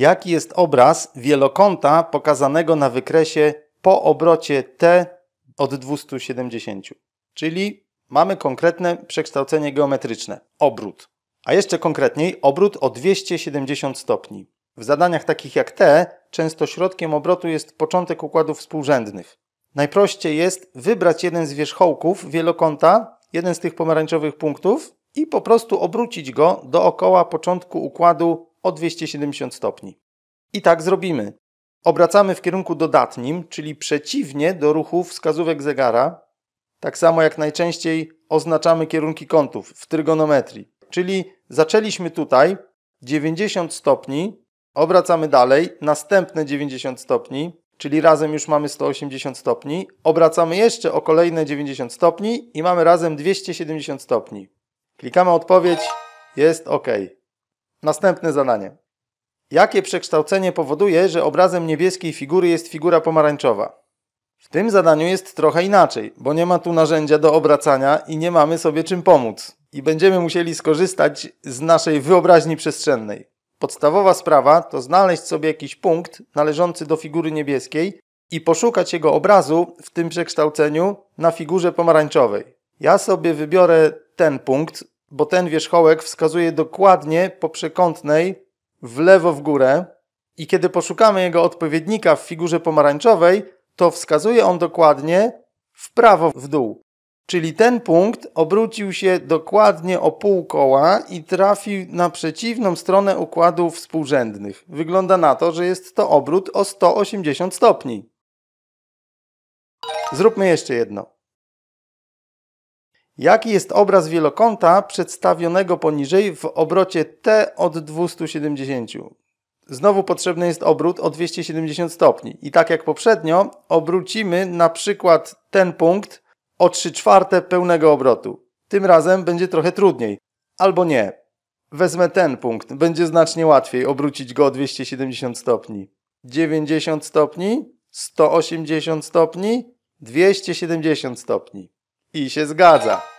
Jaki jest obraz wielokąta pokazanego na wykresie po obrocie T od 270? Czyli mamy konkretne przekształcenie geometryczne, obrót. A jeszcze konkretniej, obrót o 270 stopni. W zadaniach takich jak te, często środkiem obrotu jest początek układów współrzędnych. Najprościej jest wybrać jeden z wierzchołków wielokąta, jeden z tych pomarańczowych punktów i po prostu obrócić go dookoła początku układu o 270 stopni. I tak zrobimy. Obracamy w kierunku dodatnim, czyli przeciwnie do ruchu wskazówek zegara, tak samo jak najczęściej oznaczamy kierunki kątów w trygonometrii. Czyli zaczęliśmy tutaj 90 stopni, obracamy dalej, następne 90 stopni, czyli razem już mamy 180 stopni, obracamy jeszcze o kolejne 90 stopni i mamy razem 270 stopni. Klikamy odpowiedź, jest OK. Następne zadanie. Jakie przekształcenie powoduje, że obrazem niebieskiej figury jest figura pomarańczowa? W tym zadaniu jest trochę inaczej, bo nie ma tu narzędzia do obracania i nie mamy sobie czym pomóc. I będziemy musieli skorzystać z naszej wyobraźni przestrzennej. Podstawowa sprawa to znaleźć sobie jakiś punkt należący do figury niebieskiej i poszukać jego obrazu w tym przekształceniu na figurze pomarańczowej. Ja sobie wybiorę ten punkt, bo ten wierzchołek wskazuje dokładnie po przekątnej w lewo w górę i kiedy poszukamy jego odpowiednika w figurze pomarańczowej, to wskazuje on dokładnie w prawo w dół. Czyli ten punkt obrócił się dokładnie o pół koła i trafił na przeciwną stronę układu współrzędnych. Wygląda na to, że jest to obrót o 180 stopni. Zróbmy jeszcze jedno. Jaki jest obraz wielokąta przedstawionego poniżej w obrocie T od 270? Znowu potrzebny jest obrót o 270 stopni. I tak jak poprzednio, obrócimy na przykład ten punkt o 3 czwarte pełnego obrotu. Tym razem będzie trochę trudniej. Albo nie. Wezmę ten punkt. Będzie znacznie łatwiej obrócić go o 270 stopni. 90 stopni, 180 stopni, 270 stopni. I się zgadza.